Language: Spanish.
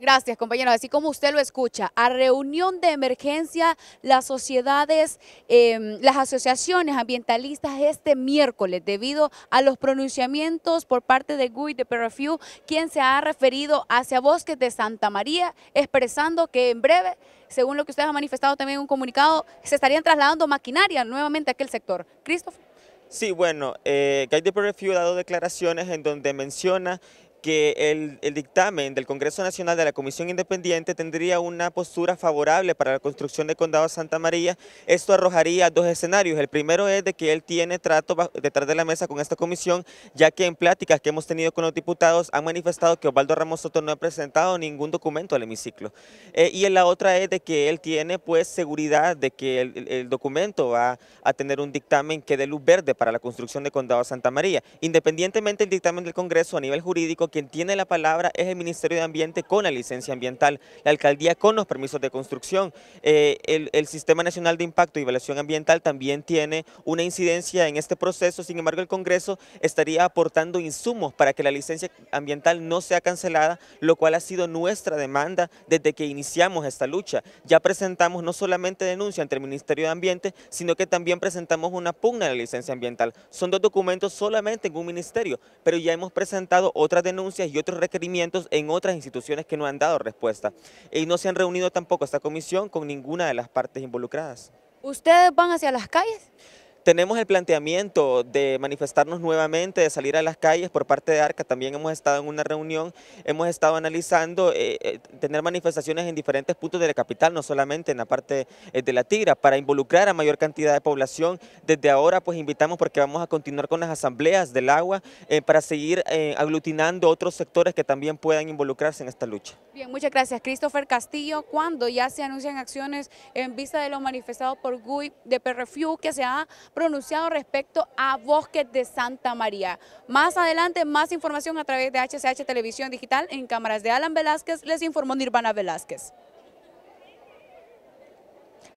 Gracias, compañero, Así como usted lo escucha, a reunión de emergencia las sociedades, em, las asociaciones ambientalistas este miércoles debido a los pronunciamientos por parte de Guy de Perrefiu, quien se ha referido hacia Bosques de Santa María, expresando que en breve, según lo que usted ha manifestado también en un comunicado, se estarían trasladando maquinaria nuevamente a aquel sector. Christopher. Sí, bueno, eh, Guy de Perrefeu ha dado declaraciones en donde menciona que el, el, dictamen del Congreso Nacional de la Comisión Independiente tendría una postura favorable para la construcción de Condado Santa María. Esto arrojaría dos escenarios. El primero es de que él tiene trato detrás de la mesa con esta comisión, ya que en pláticas que hemos tenido con los diputados han manifestado que Osvaldo Ramos Soto no ha presentado ningún documento al hemiciclo. Eh, y en la otra es de que él tiene pues seguridad de que el, el documento va a tener un dictamen que dé luz verde para la construcción de Condado Santa María, independientemente del dictamen del Congreso a nivel jurídico que quien tiene la palabra es el Ministerio de Ambiente con la licencia ambiental, la alcaldía con los permisos de construcción. Eh, el, Sistema Nacional de Impacto y Evaluación Ambiental también tiene una incidencia en este proceso, sin embargo el Congreso estaría aportando insumos para que la licencia ambiental no sea cancelada, lo cual ha sido nuestra demanda desde que iniciamos esta lucha. Ya presentamos no solamente denuncia ante el Ministerio de Ambiente, sino que también presentamos una pugna de la licencia ambiental. Son dos documentos solamente en un ministerio, pero ya hemos presentado otra denuncias y otros requerimientos en otras instituciones que no han dado respuesta. Y no se han reunido tampoco esta comisión con ninguna de las partes involucradas. ¿Ustedes van hacia las calles? Tenemos el planteamiento de manifestarnos nuevamente, de salir a las calles por parte de ARCA. También hemos estado en una reunión, hemos estado analizando eh, eh, tener manifestaciones en diferentes puntos de la capital, no solamente en la parte eh, de la Tigra, para involucrar a mayor cantidad de población. Desde ahora pues invitamos porque vamos a continuar con las asambleas del agua para seguir aglutinando otros sectores que también puedan involucrarse en esta lucha. Bien, muchas gracias. Christopher Castillo, ¿cuándo ya se anuncian acciones en vista de lo manifestado por GUI de PRFU que se ha pronunciado respecto a Bosques de Santa María. Más adelante, más información a través de HCH Televisión Digital en cámaras de Alan Velázquez, les informó Nirvana Velázquez.